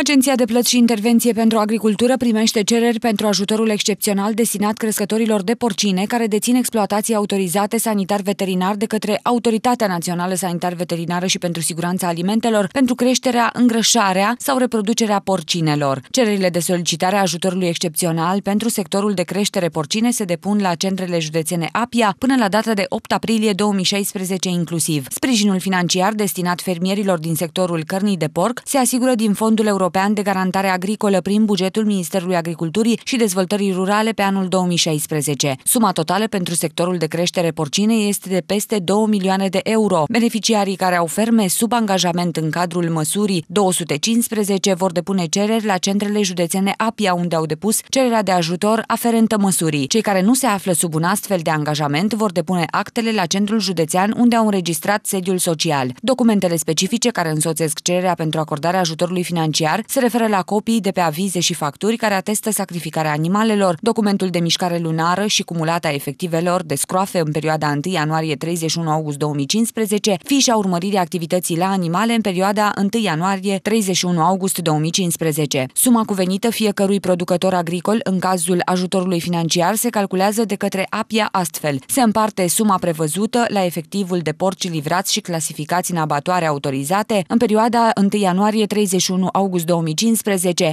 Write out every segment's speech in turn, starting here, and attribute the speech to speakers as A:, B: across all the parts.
A: Agenția de Plăți și Intervenție pentru Agricultură primește cereri pentru ajutorul excepțional destinat crescătorilor de porcine care dețin exploatații autorizate sanitar-veterinar de către Autoritatea Națională Sanitar-Veterinară și pentru Siguranța Alimentelor pentru creșterea, îngrășarea sau reproducerea porcinelor. Cererile de solicitare a ajutorului excepțional pentru sectorul de creștere porcine se depun la centrele județene Apia până la data de 8 aprilie 2016 inclusiv. Sprijinul financiar destinat fermierilor din sectorul cărnii de porc se asigură din Fondul European European de Garantare Agricolă prin bugetul Ministerului Agriculturii și Dezvoltării Rurale pe anul 2016. Suma totală pentru sectorul de creștere porcine este de peste 2 milioane de euro. Beneficiarii care au ferme sub angajament în cadrul măsurii 215 vor depune cereri la centrele județene Apia, unde au depus cererea de ajutor aferentă măsurii. Cei care nu se află sub un astfel de angajament vor depune actele la centrul județean unde au înregistrat sediul social. Documentele specifice care însoțesc cererea pentru acordarea ajutorului financiar alimentar se referă la copii de pe avize și facturi care atestă sacrificarea animalelor, documentul de mișcare lunară și cumulata efectivelor de scroafe în perioada 1 ianuarie-31 august 2015, fișa urmăririi activității la animale în perioada 1 ianuarie-31 august 2015. Suma cuvenită fiecărui producător agricol în cazul ajutorului financiar se calculează de către APIA astfel. Se împarte suma prevăzută la efectivul de porci livrați și clasificați în abatoare autorizate în perioada 1 ianuarie-31 august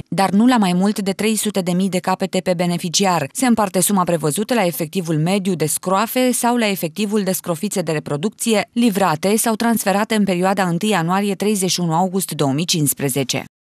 A: dar nu la mai mult de 300.000 de capete pe beneficiar. Se împarte suma prevăzută la efectivul mediu de scroafe sau la efectivul de scrofițe de reproducție livrate sau transferate în perioada 1 ianuarie 31 august 2015.